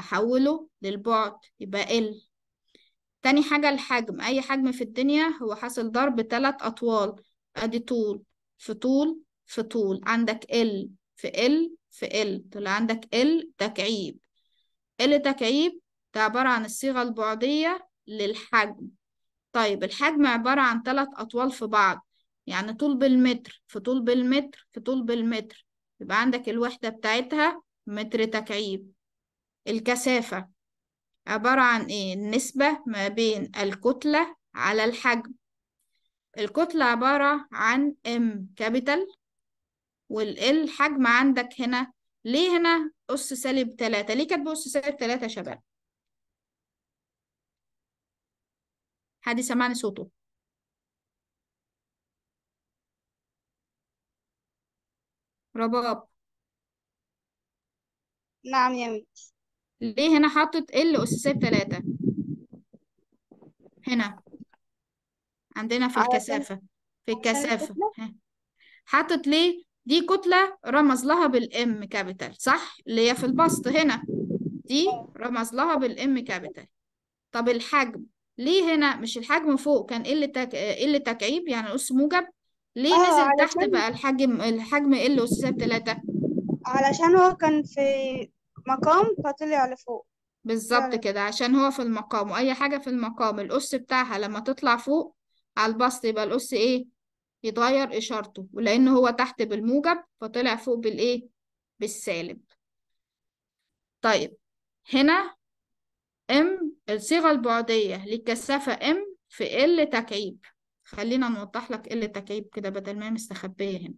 أحوله للبعد يبقى ال تاني حاجة الحجم أي حجم في الدنيا هو حاصل ضرب تلات أطوال أدي طول في طول في طول عندك ال في ال في ال طلع عندك ال تكعيب ال تكعيب ده عبارة عن الصيغة البعدية للحجم طيب الحجم عبارة عن تلات أطوال في بعض يعني طول بالمتر في طول بالمتر في طول بالمتر يبقى عندك الوحدة بتاعتها متر تكعيب الكثافة عبارة عن إيه؟ النسبة ما بين الكتلة على الحجم الكتلة عبارة عن M كابيتال والال حجم عندك هنا ليه هنا أس سالب تلاتة ليه كاتبه أس سالب تلاتة يا شباب حد سمعني صوته رباب نعم يا ميس ليه هنا حطت ال أساسية بتلاتة هنا عندنا في آه، الكثافة في آه، الكثافة حطت ليه دي كتلة رمز لها بالام كابيتال صح اللي هي في البسط هنا دي رمز لها بالام كابيتال طب الحجم ليه هنا مش الحجم فوق كان ال تك... ال تكعيب يعني أس موجب ليه آه، نزل تحت بقى الحجم الحجم ال أساسية بتلاتة علشان هو كان في مقام فطلع لفوق بالظبط كده عشان هو في المقام واي حاجه في المقام الاس بتاعها لما تطلع فوق على البسط يبقى الاس ايه يتغير اشارته ولان هو تحت بالموجب فطلع فوق بالايه بالسالب طيب هنا ام الصيغه البعديه للكثافه ام في ال تكعيب خلينا نوضح لك ال تكعيب كده بدل ما مستخبيه هنا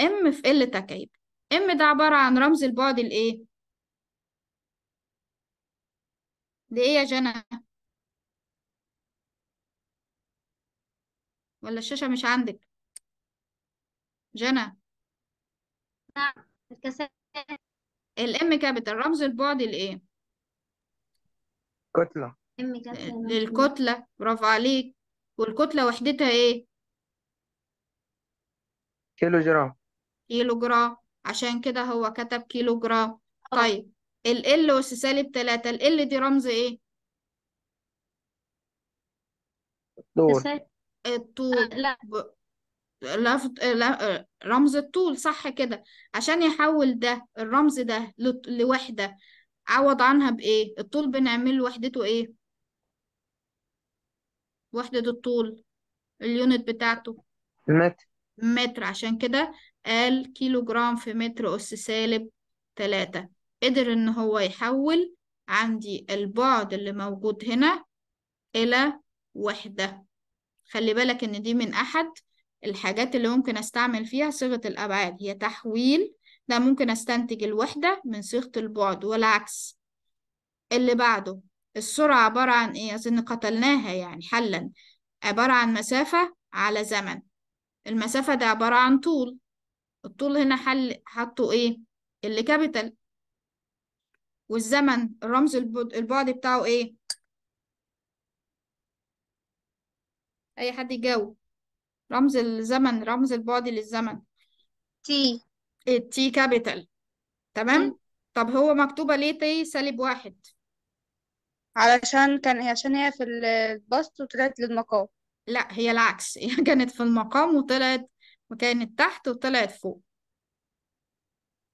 ام في ال تكعيب ام ده عبارة عن رمز البعد الايه لايه يا جنى ولا الشاشة مش عندك جنى الام كابيتال رمز البعد الايه كتلة ام كابيتال للكتلة برافو عليك والكتلة وحدتها ايه كيلو جرام كيلو جرام عشان كده هو كتب كيلو جرام آه. طيب ال ال أس سالب 3 ال ال دي رمز إيه؟ الطول الطول آه، لا آه، لا رمز الطول صح كده عشان يحول ده الرمز ده لوحدة عوض عنها بإيه الطول بنعمل وحدته إيه وحدة الطول اليونت بتاعته المتر متر عشان كده قال كيلو جرام في متر أس سالب تلاتة قدر إن هو يحول عندي البعد اللي موجود هنا إلى وحدة خلي بالك إن دي من أحد الحاجات اللي ممكن أستعمل فيها صيغة الأبعاد هي تحويل ده ممكن أستنتج الوحدة من صيغة البعد والعكس اللي بعده السرعة عبارة عن إيه؟ أظن قتلناها يعني حلا عبارة عن مسافة على زمن المسافة ده عبارة عن طول الطول هنا حل حطوا ايه اللي كابيتال والزمن الرمز البعد بتاعه ايه اي حد يجاوب رمز الزمن رمز البعد للزمن تي التي كابيتال تمام طب هو مكتوبة ليه تي سالب واحد علشان كان عشان هي في البسط وطلعت للمقام لا هي العكس هي كانت في المقام وطلعت وكانت تحت وطلعت فوق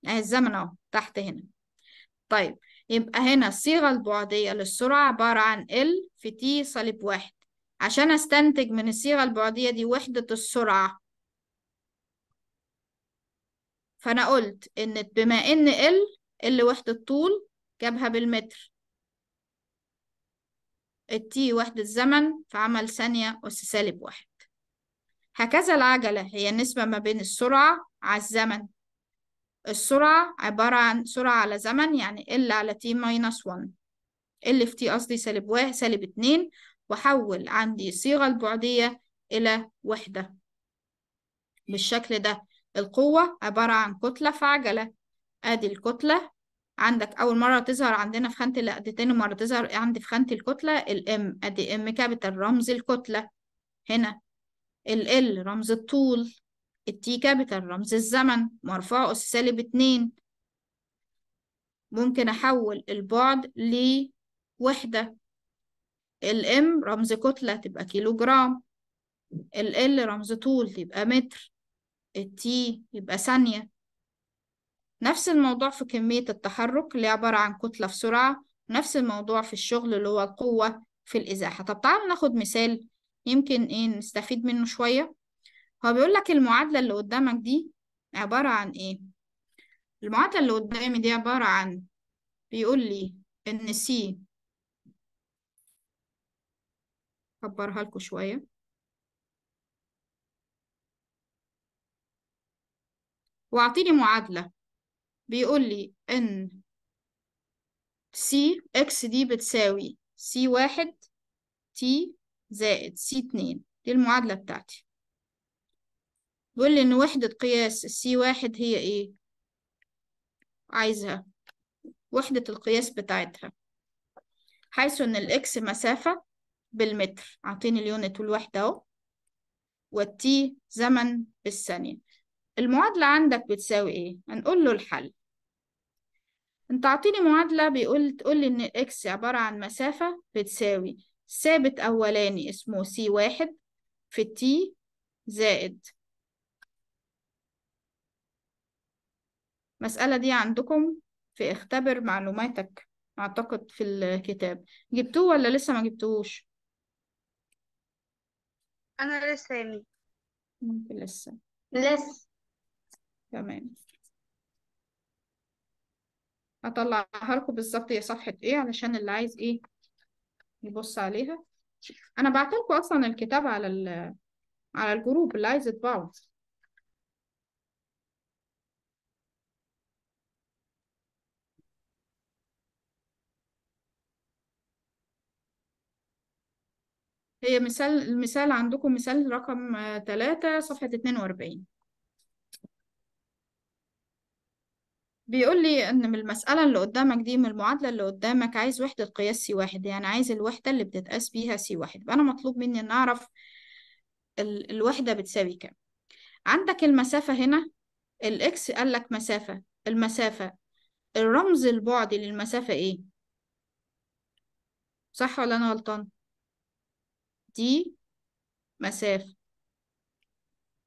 اهي يعني الزمن اهو تحت هنا طيب يبقى هنا الصيغة البعدية للسرعة عبارة عن ال في تي صلب واحد عشان استنتج من الصيغة البعدية دي وحدة السرعة فأنا قلت إن بما إن ال ال وحدة طول جابها بالمتر التي وحدة زمن فعمل ثانية أس سالب واحد هكذا العجلة هي النسبة ما بين السرعة على الزمن السرعة عبارة عن سرعة على زمن يعني L على T ماينس 1 L في T قصدي سالب واحد سالب اتنين وحول عندي الصيغة البعدية إلى وحدة بالشكل ده القوة عبارة عن كتلة في عجلة أدي الكتلة عندك أول مرة تظهر عندنا في خانة الأدي تاني مرة تظهر عندي في خانة الكتلة الإم أدي إم كابيتال رمز الكتلة هنا ال ال رمز الطول T كابيتال رمز الزمن مرفوع أس سالب اتنين ممكن أحول البعد لوحدة M رمز كتلة تبقى كيلو جرام ال ال رمز طول تبقى متر T يبقى ثانية نفس الموضوع في كمية التحرك اللي عبارة عن كتلة في سرعة نفس الموضوع في الشغل اللي هو القوة في الإزاحة طب تعالوا ناخد مثال يمكن ايه نستفيد منه شوية هو بيقول لك المعادلة اللي قدامك دي عبارة عن ايه المعادلة اللي قدامي دي عبارة عن بيقول لي ان سي اكبرها لكم شوية واعطيني معادلة بيقول لي ان سي اكس دي بتساوي سي واحد تي زائد سي اتنين دي المعادلة بتاعتي بيقول لي إن وحدة قياس السي واحد هي إيه عايزها وحدة القياس بتاعتها حيث إن الإكس مسافة بالمتر أعطيني اليونت والوحدة أهو والتي زمن بالثانية المعادلة عندك بتساوي إيه؟ هنقول له الحل أنت أعطيني معادلة بيقول تقول لي إن الإكس عبارة عن مسافة بتساوي ثابت أولاني اسمه C واحد في T زائد المسألة دي عندكم في اختبر معلوماتك أعتقد في الكتاب جبتوه ولا لسه ما جبتوش؟ أنا لسه يعني ممكن لسه لسه تمام هطلعها لكم بالظبط هي صفحة ايه علشان اللي عايز ايه يبص عليها انا بعتلكوا اصلا الكتاب على ال على الجروب اللي عايز يطبعه هي مثال المثال عندكم مثال رقم 3 آه، صفحة 42 بيقول لي ان من المسألة اللي قدامك دي من المعادلة اللي قدامك عايز وحدة قياس سي واحد يعني عايز الوحدة اللي بتتقاس بيها سي واحد يبقى انا مطلوب مني ان اعرف ال... الوحدة بتساوي كام عندك المسافة هنا الاكس قال لك مسافة المسافة الرمز البعدي للمسافة ايه صح ولا انا غلطان دي مسافة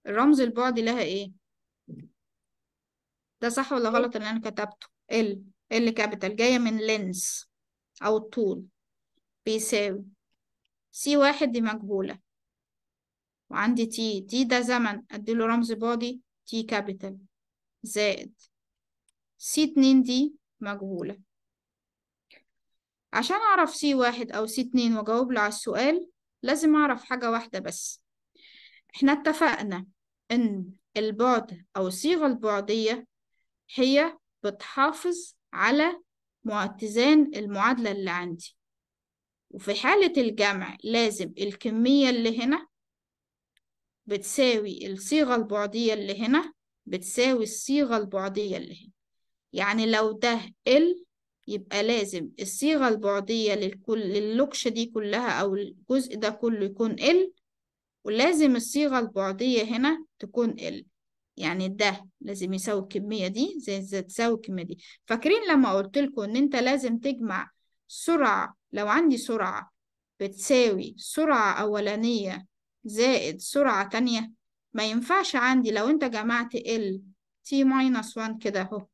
الرمز البعدي لها ايه ده صح ولا إيه؟ غلط اللي انا كتبته ال ال كابيتال جايه من لينس او الطول بيساوي سي واحد دي مجهوله وعندي تي تي ده زمن اديله رمز بودي تي كابيتال زائد سي اتنين دي مجهوله عشان اعرف سي واحد او سي اتنين واجاوب له على السؤال لازم اعرف حاجه واحده بس احنا اتفقنا ان البعد او الصيغه البعديه هي بتحافظ على معتزان المعادلة اللي عندي وفي حالة الجمع لازم الكمية اللي هنا بتساوي الصيغة البعدية اللي هنا بتساوي الصيغة البعدية اللي هنا يعني لو ده ال يبقى لازم الصيغة البعدية للكل للوكشة دي كلها أو الجزء ده كله يكون ال ولازم الصيغة البعدية هنا تكون ال يعني ده لازم يساوي الكمية دي زي زي تساوي الكمية دي فاكرين لما قلت لكم ان انت لازم تجمع سرعة لو عندي سرعة بتساوي سرعة أولانية زائد سرعة تانية ما ينفعش عندي لو انت جمعت ال t minus 1 كده اهو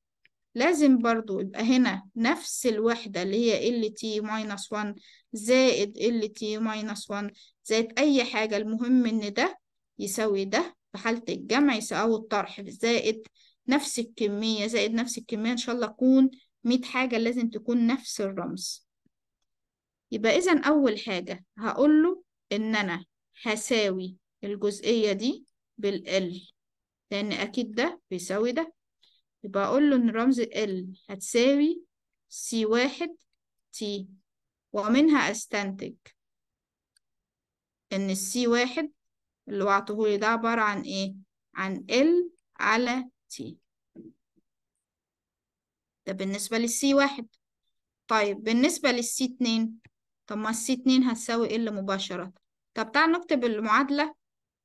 لازم برضو يبقى هنا نفس الوحدة اللي هي ال t minus 1 زائد ال t minus 1 زائد أي حاجة المهم إن ده يساوي ده في حالة الجمع يساوي الطرح زائد نفس الكمية زائد نفس الكمية إن شاء الله تكون مية حاجة لازم تكون نفس الرمز يبقى إذا أول حاجة هقوله إن أنا هساوي الجزئية دي بالال لأن أكيد ده بيساوي ده يبقى أقول له إن رمز ال هتساوي سي واحد تي ومنها أستنتج إن السي واحد اللي هو عطاهولي ده عبارة عن ايه؟ عن ال على تي ده بالنسبة للسي واحد طيب بالنسبة للسي اتنين طب ما السي اتنين هتساوي ال مباشرة طب تعال نكتب المعادلة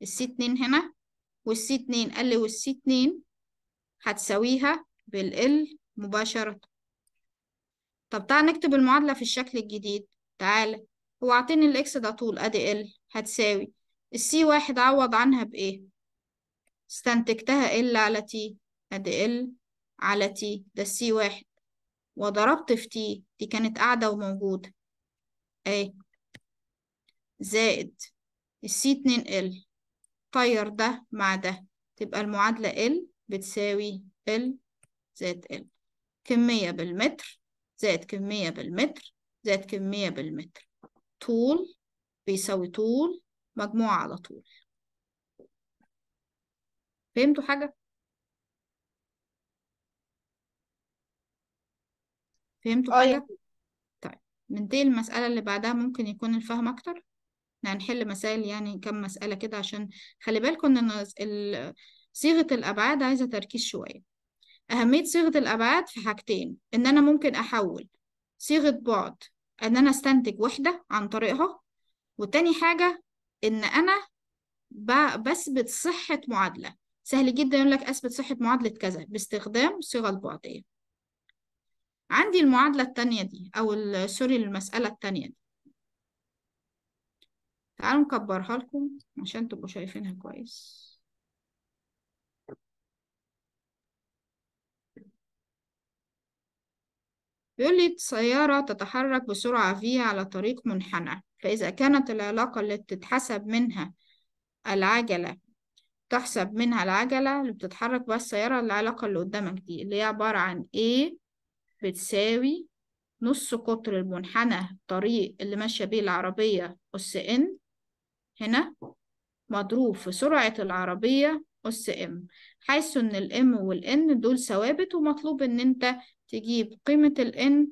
السي اتنين هنا والسي اتنين ال والسي اتنين هتساويها بالL مباشرة طب تعال نكتب المعادلة في الشكل الجديد تعالى هو عطيني الاكس ده طول ادي ال هتساوي السي واحد عوض عنها بإيه؟ استنتجتها ال على تي أدي ال على تي ده السي واحد وضربت في تي دي كانت قاعدة وموجودة أي زائد السي اتنين ال طير ده مع ده تبقى المعادلة ال بتساوي ال زائد ال كمية بالمتر زائد كمية بالمتر زائد كمية بالمتر طول بيساوي طول مجموعة على طول فهمتوا حاجة؟ فهمتوا آه، حاجة؟ يعني. طيب ننتقل المسألة اللي بعدها ممكن يكون الفهم أكتر هنحل مسائل يعني كم مسألة كده عشان خلي بالكم إن صيغة الأبعاد عايزة تركيز شوية أهمية صيغة الأبعاد في حاجتين إن أنا ممكن أحول صيغة بعد إن أنا أستنتج وحدة عن طريقها وتاني حاجة إن أنا بثبت صحة معادلة سهل جدا يقول لك أثبت صحة معادلة كذا باستخدام صيغة البعدية عندي المعادلة التانية دي أو سوري المسألة التانية دي تعالوا نكبرها لكم عشان تبقوا شايفينها كويس بيقول لي سيارة تتحرك بسرعة V على طريق منحنى فإذا كانت العلاقة اللي بتتحسب منها العجلة تحسب منها العجلة اللي بتتحرك بها السيارة العلاقة اللي قدامك دي اللي هي عبارة عن A بتساوي نص قطر المنحنى الطريق اللي ماشية بيه العربية أس إن هنا مضروب في سرعة العربية أس إم حيث إن الإم والإن دول ثوابت ومطلوب إن أنت تجيب قيمة ال N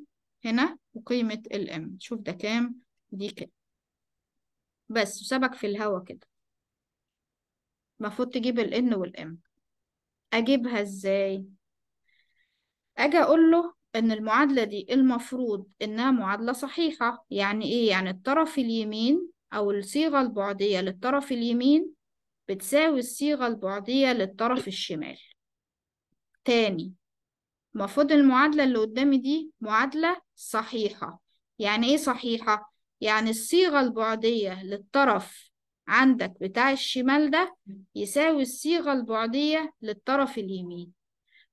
هنا وقيمة ال M شوف ده كام دي كام بس سبك في الهوا كده المفروض تجيب ال N وال M أجيبها إزاي؟ أجي أقول له إن المعادلة دي المفروض إنها معادلة صحيحة يعني إيه؟ يعني الطرف اليمين أو الصيغة البعدية للطرف اليمين بتساوي الصيغة البعدية للطرف الشمال تاني المفروض المعادلة اللي قدامي دي معادلة صحيحة يعني إيه صحيحة؟ يعني الصيغة البعدية للطرف عندك بتاع الشمال ده يساوي الصيغة البعدية للطرف اليمين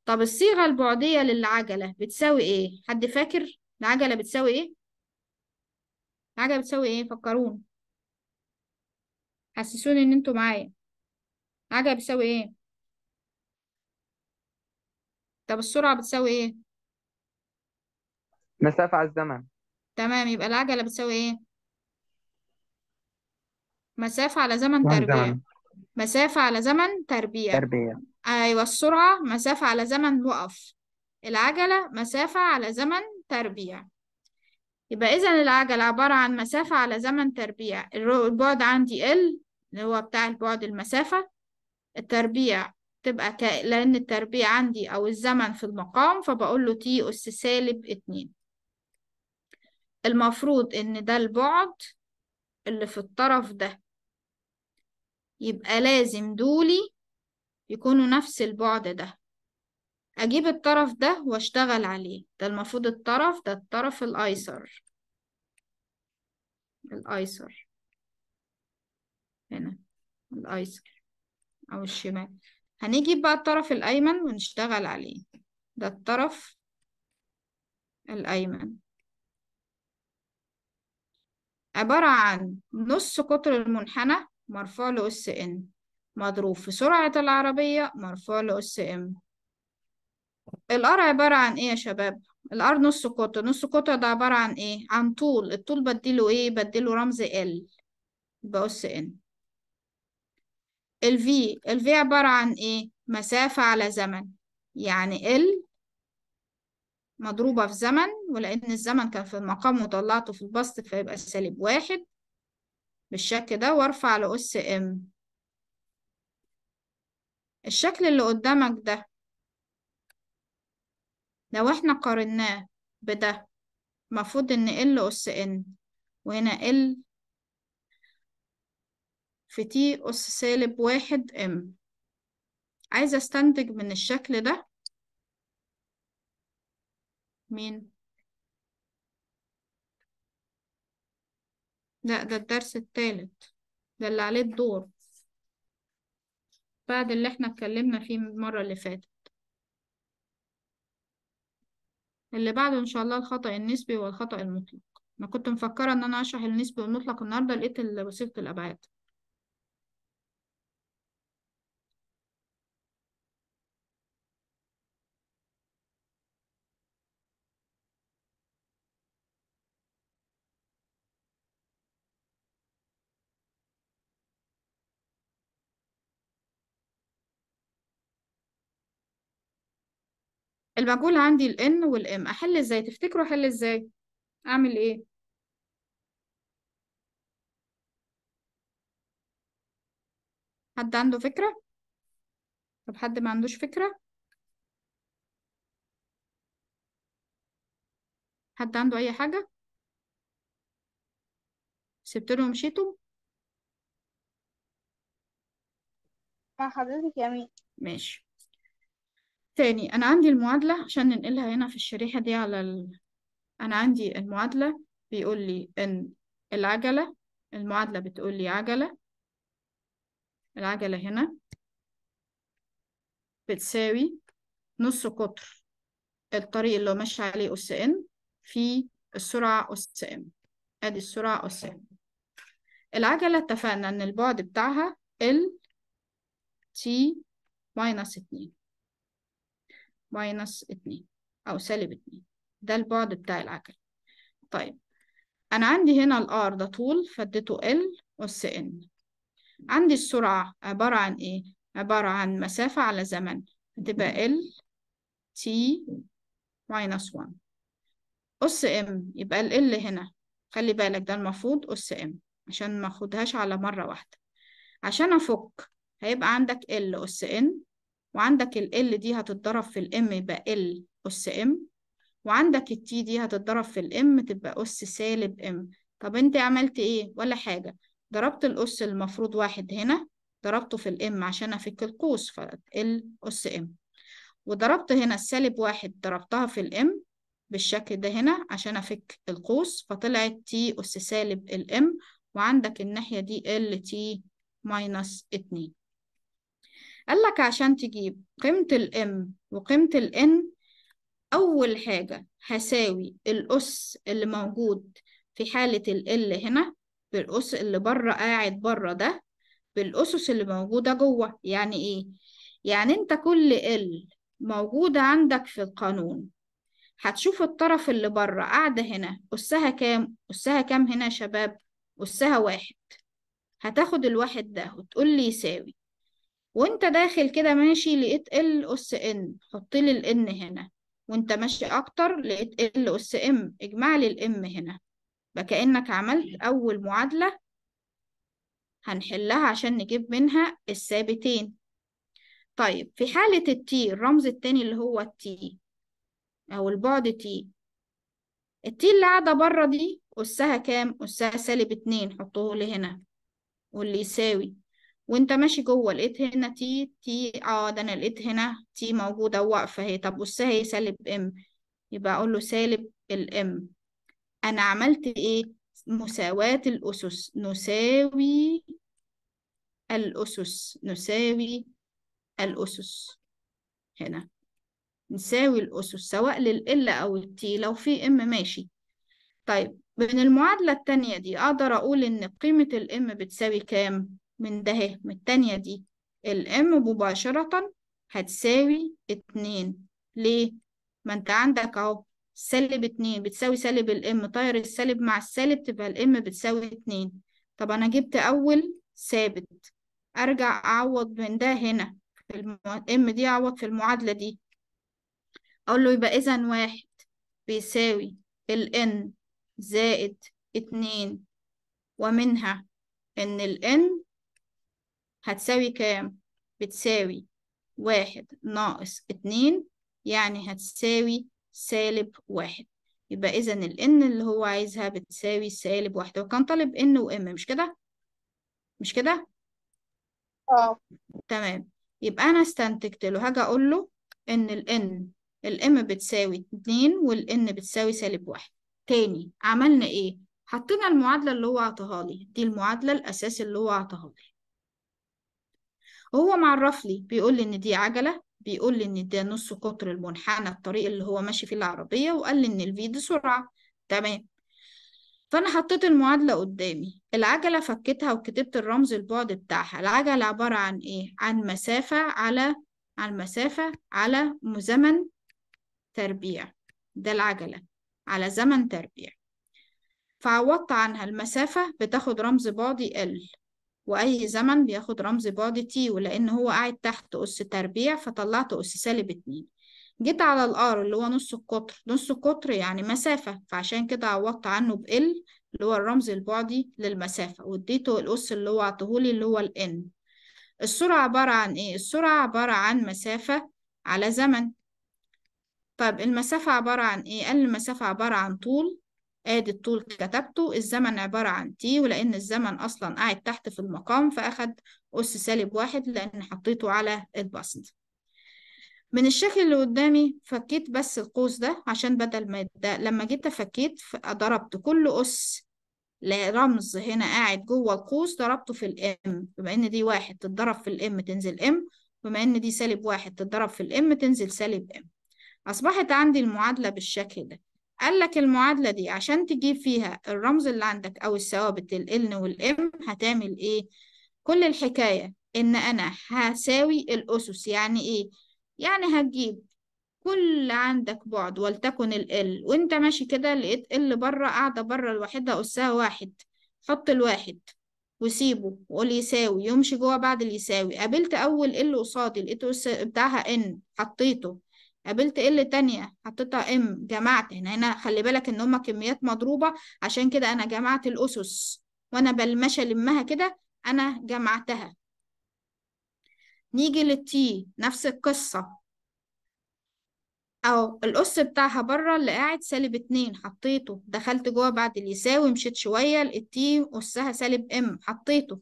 طب الصيغة البعدية للعجلة بتساوي إيه؟ حد فاكر العجلة بتساوي إيه؟ العجلة بتساوي إيه؟ فكروني حسسوني إن أنتوا معايا العجلة بتساوي إيه؟ طب السرعة بتساوي ايه مسافة على الزمن تمام يبقى العجلة بتساوي ايه مسافة على زمن زمن تربيع زمن مسافة على زمن تربيع تربية ايوه السرعة مسافة على زمن وقف العجلة مسافة على زمن تربيع يبقى إذا العجلة عبارة عن مسافة على زمن تربيع البعد عندي L اللي هو بتاع البعد المسافة التربيع تبقى ك... لأن التربيع عندي أو الزمن في المقام فبقول له تي أس سالب اتنين المفروض إن ده البعد اللي في الطرف ده يبقى لازم دولي يكونوا نفس البعد ده أجيب الطرف ده وأشتغل عليه ده المفروض الطرف ده الطرف الأيسر الأيسر هنا الأيسر أو الشمال هنيجي بقى الطرف الأيمن ونشتغل عليه ده الطرف الأيمن عبارة عن نص قطر المنحنى مرفوع لأس إن مضروب في سرعة العربية مرفوع لأس إم الار عبارة عن إيه يا شباب؟ الار نص قطر نص قطر ده عبارة عن إيه؟ عن طول الطول بديله إيه؟ بديله رمز ال يبقى أس إن ال V ال V عبارة عن إيه؟ مسافة على زمن يعني ال مضروبة في زمن ولأن الزمن كان في المقام وطلعته في البسط فيبقى سالب واحد بالشكل ده وارفع لأس ام الشكل اللي قدامك ده لو احنا قارناه بده المفروض ان ال اس ان وهنا ال في تي أس سالب واحد ام عايزة استنتج من الشكل ده مين؟ لا ده الدرس التالت ده اللي عليه الدور بعد اللي احنا اتكلمنا فيه المرة اللي فاتت اللي بعده ان شاء الله الخطأ النسبي والخطأ المطلق انا كنت مفكرة ان انا اشرح النسبي والمطلق النهاردة لقيت وصيغة الابعاد المجهول عندي ال N وال M أحل إزاي تفتكروا أحل إزاي أعمل إيه حد عنده فكرة طب حد ما عندوش فكرة حد عنده أي حاجة سبت له ومشيتوا مع حضرتك يا مين ماشي تاني أنا عندي المعادلة عشان ننقلها هنا في الشريحة دي على ال... أنا عندي المعادلة بيقول لي إن العجلة المعادلة بتقول لي عجلة العجلة هنا بتساوي نص قطر الطريق اللي هو ماشي عليه أس إن في السرعة أس إم أدي السرعة أس إم العجلة اتفقنا إن البعد بتاعها ال تي ماينس اتنين ماينس اتنين أو سالب اتنين ده البعد بتاع العجلة طيب أنا عندي هنا ال R ده طول فاديته L أس N عندي السرعة عبارة عن إيه؟ عبارة عن مسافة على زمن هتبقى L T ماينس 1 أس M يبقى ال L هنا خلي بالك ده المفروض أس M عشان ما أخدهاش على مرة واحدة عشان أفك هيبقى عندك L أس N وعندك ال L دي هتتضرب في ال M يبقى L أس M وعندك ال T دي هتتضرب في ال M تبقى أس سالب M طب أنت عملت إيه؟ ولا حاجة ضربت الأس المفروض واحد هنا ضربته في ال M عشان أفك القوس ف L أس M وضربت هنا السالب واحد ضربتها في ال M بالشكل ده هنا عشان أفك القوس فطلعت T أس سالب ال M وعندك الناحية دي L T ماينس اتنين قال لك عشان تجيب قيمة الام وقيمة الان أول حاجة هساوي الأس اللي موجود في حالة ال هنا بالأس اللي بره قاعد بره ده بالأسس اللي موجودة جوه يعني إيه؟ يعني أنت كل ال موجودة عندك في القانون هتشوف الطرف اللي بره قاعدة هنا أسها كام؟ أسها كام هنا يا شباب؟ أسها واحد هتاخد الواحد ده وتقول لي يساوي وانت داخل كده ماشي لقيت ال اس ان حط لي الان هنا وانت ماشي اكتر لقيت ال اس ام اجمع لي الام هنا بكأنك عملت اول معادله هنحلها عشان نجيب منها الثابتين طيب في حاله التي الرمز التاني اللي هو التي او البعد تي التي اللي قاعده بره دي اسها كام اسها سالب اتنين حطوه لي هنا واللي يساوي وانت ماشي جوه لقيت هنا تي تي اه ده انا لقيت هنا تي موجودة واقفة اهي طب بص هي سالب ام يبقى اقول له سالب الام انا عملت ايه مساواة الاسس نساوي الاسس نساوي الاسس هنا نساوي الاسس سواء للال او التي لو في ام ماشي طيب من المعادلة التانية دي أقدر أقول إن قيمة الإم بتساوي كام؟ من ده من التانية دي الام مباشرة هتساوي اتنين ليه؟ ما انت عندك اهو سالب اتنين بتساوي سالب الام طاير السالب مع السالب تبقى الام بتساوي اتنين طب انا جبت اول ثابت ارجع اعوض من ده هنا في الم... ام دي اعوض في المعادلة دي اقول له يبقى اذا واحد بيساوي الان زائد اتنين ومنها ان الان هتساوي كام بتساوي واحد ناقص اتنين يعني هتساوي سالب واحد يبقى إذا ال n اللي هو عايزها بتساوي سالب واحد هو كان طالب n و m مش كده؟ مش كده؟ اه تمام يبقى أنا استنتجت له هاجي أقول له إن ال n ال m بتساوي اتنين وال n بتساوي سالب واحد تاني عملنا إيه؟ حطينا المعادلة اللي هو عطاها لي دي المعادلة الأساس اللي هو عطاها لي وهو معرف لي بيقول لي ان دي عجله بيقول لي ان ده نص قطر المنحنى الطريق اللي هو ماشي فيه العربيه وقال لي ان الفي دي سرعه تمام فانا حطيت المعادله قدامي العجله فكيتها وكتبت الرمز البعد بتاعها العجله عباره عن ايه عن مسافه على عن مسافه على زمن تربيع ده العجله على زمن تربيع فعوضت عنها المسافة بتاخد رمز بعدي L وأي زمن بياخد رمز بعد تي ولأن هو قاعد تحت أس تربيع فطلعت أس سالب اتنين جيت على الار اللي هو نص القطر نص القطر يعني مسافة فعشان كده عوضت عنه ب ال اللي هو الرمز البعدي للمسافة واديته الأس اللي هو عطهولي اللي هو الإن السرعة عبارة عن ايه؟ السرعة عبارة عن مسافة على زمن طب المسافة عبارة عن ايه؟ قال المسافة عبارة عن طول ادي الطول كتبته الزمن عبارة عن تي ولأن الزمن أصلا قاعد تحت في المقام فأخد أس سالب واحد لأن حطيته على البسط من الشكل اللي قدامي فكيت بس القوس ده عشان بدل ما ده لما جيت فكيت ضربت كل أس لرمز هنا قاعد جوه القوس ضربته في الام بما ان دي واحد تتضرب في الام تنزل ام بما ان دي سالب واحد تتضرب في الام تنزل سالب ام أصبحت عندي المعادلة بالشكل ده قال لك المعادلة دي عشان تجيب فيها الرمز اللي عندك أو الثوابت ال N وال M هتعمل إيه؟ كل الحكاية إن أنا هساوي الأسس يعني إيه؟ يعني هتجيب كل عندك بعد ولتكن ال L وأنت ماشي كده لقيت L بره قاعدة بره الوحدة أسها واحد حط الواحد وسيبه وقول يساوي يمشي جوه بعد اللي يساوي قابلت أول L قصادي لقيت أس بتاعها N حطيته قابلت ال تانية حطيتها ام جمعت هنا يعني هنا خلي بالك ان هما كميات مضروبه عشان كده انا جمعت الاسس وانا بلمشه لمها كده انا جمعتها نيجي للتي نفس القصه اهو الاس بتاعها بره اللي قاعد سالب اتنين حطيته دخلت جوه بعد اليساوي مشيت شويه التي اسها سالب ام حطيته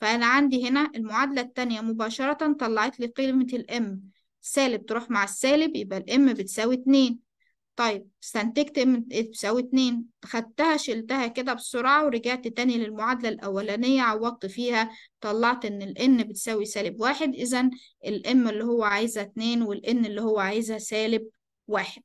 فانا عندي هنا المعادله التانية مباشره طلعت لي قيمه الام سالب تروح مع السالب يبقى الام بتساوي اتنين طيب استنتجت ام بتساوي اتنين خدتها شلتها كده بسرعة ورجعت تاني للمعادلة الأولانية عوضت فيها طلعت ان الان بتساوي سالب واحد إذا الام اللي هو عايزة اتنين والان اللي هو عايزة سالب واحد